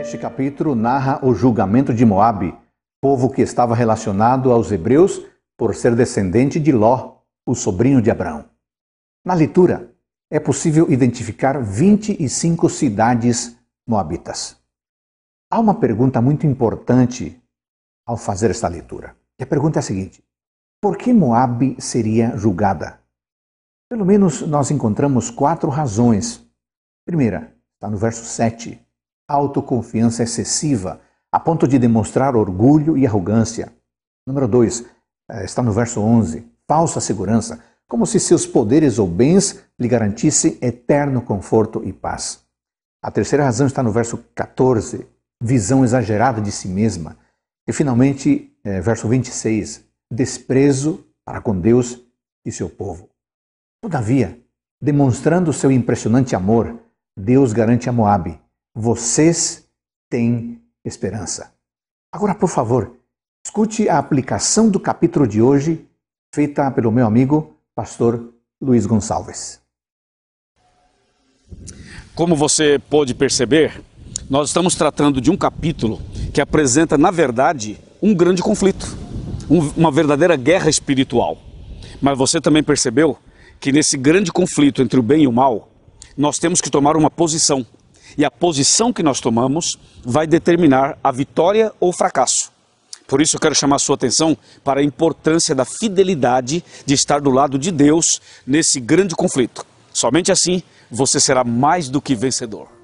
Este capítulo narra o julgamento de Moabe, povo que estava relacionado aos hebreus por ser descendente de Ló, o sobrinho de Abraão. Na leitura, é possível identificar 25 cidades moabitas. Há uma pergunta muito importante ao fazer esta leitura. E a pergunta é a seguinte: por que Moabe seria julgada? Pelo menos nós encontramos quatro razões. Primeira, está no verso 7 autoconfiança excessiva, a ponto de demonstrar orgulho e arrogância. Número 2, eh, está no verso 11, falsa segurança, como se seus poderes ou bens lhe garantissem eterno conforto e paz. A terceira razão está no verso 14, visão exagerada de si mesma. E finalmente, é, verso 26, desprezo para com Deus e seu povo. Todavia, demonstrando seu impressionante amor, Deus garante a Moabe vocês têm esperança. Agora, por favor, escute a aplicação do capítulo de hoje, feita pelo meu amigo, pastor Luiz Gonçalves. Como você pôde perceber, nós estamos tratando de um capítulo que apresenta, na verdade, um grande conflito, uma verdadeira guerra espiritual. Mas você também percebeu que nesse grande conflito entre o bem e o mal, nós temos que tomar uma posição. E a posição que nós tomamos vai determinar a vitória ou fracasso. Por isso eu quero chamar a sua atenção para a importância da fidelidade de estar do lado de Deus nesse grande conflito. Somente assim você será mais do que vencedor.